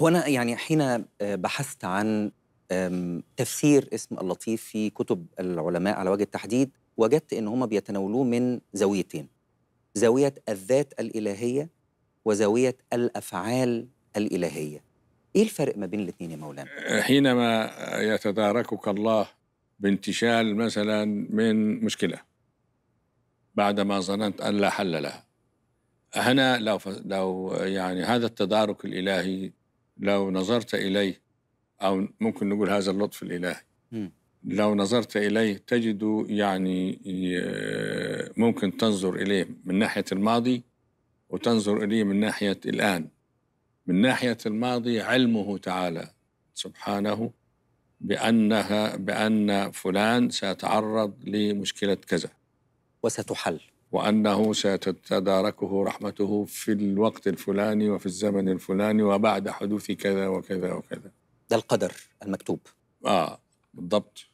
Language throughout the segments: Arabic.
هو أنا يعني حين آه، بحثت عن تفسير اسم اللطيف في كتب العلماء على وجه التحديد وجدت ان هم بيتناولوه من زاويتين زاويه الذات الالهيه وزاويه الافعال الالهيه ايه الفرق ما بين الاثنين يا مولانا آه، حينما يتداركك الله بانتشال مثلا من مشكله بعدما ظننت ان لا حل لها هنا لو لو يعني هذا التدارك الالهي لو نظرت إليه أو ممكن نقول هذا اللطف الإلهي لو نظرت إليه تجد يعني ممكن تنظر إليه من ناحية الماضي وتنظر إليه من ناحية الآن من ناحية الماضي علمه تعالى سبحانه بأنها بأن فلان سيتعرض لمشكلة كذا وستحل وأنه ستتداركه رحمته في الوقت الفلاني وفي الزمن الفلاني وبعد حدوث كذا وكذا وكذا ده القدر المكتوب آه بالضبط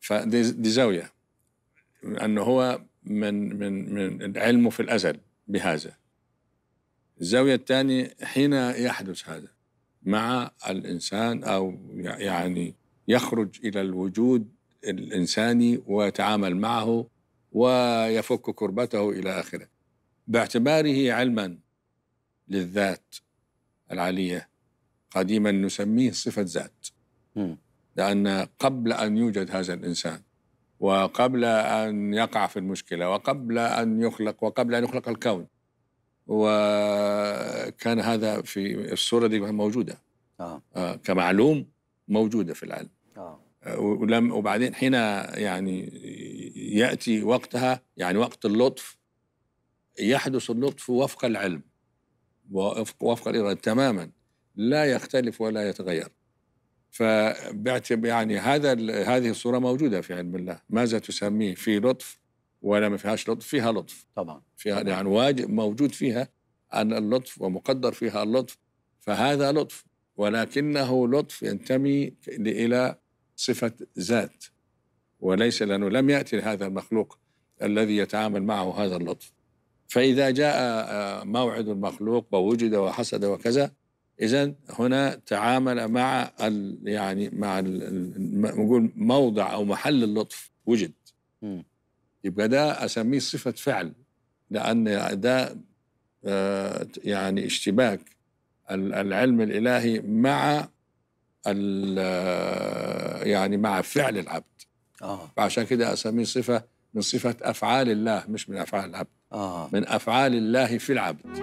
فدي زاوية أنه هو من من من علمه في الأزل بهذا الزاوية الثانية حين يحدث هذا مع الإنسان أو يعني يخرج إلى الوجود الإنساني ويتعامل معه ويفك كربته إلى آخره باعتباره علما للذات العالية قديما نسميه صفة ذات لأن قبل أن يوجد هذا الإنسان وقبل أن يقع في المشكلة وقبل أن يخلق وقبل أن يخلق الكون وكان هذا في الصورة دي موجودة آه. آه كمعلوم موجودة في العلم آه. آه. ولم وبعدين حين يعني ياتي وقتها يعني وقت اللطف يحدث اللطف وفق العلم وفق, وفق الاراده تماما لا يختلف ولا يتغير فبعتب يعني هذا هذه الصوره موجوده في علم الله ماذا تسميه في لطف ولا ما فيهاش لطف فيها لطف طبعا فيها يعني واجب موجود فيها ان اللطف ومقدر فيها اللطف فهذا لطف ولكنه لطف ينتمي الى صفه ذات وليس لأنه لم يأتي لهذا المخلوق الذي يتعامل معه هذا اللطف فإذا جاء آه، موعد المخلوق ووجد وحسد وكذا إذا هنا تعامل مع ال يعني مع نقول موضع أو محل اللطف وجد يبقى ده أسميه صفة فعل لأن ده آه، يعني اشتباك العلم الإلهي مع آه، يعني مع فعل العبد آه. فعشان كده أسميه صفة من صفة أفعال الله مش من أفعال العبد آه. من أفعال الله في العبد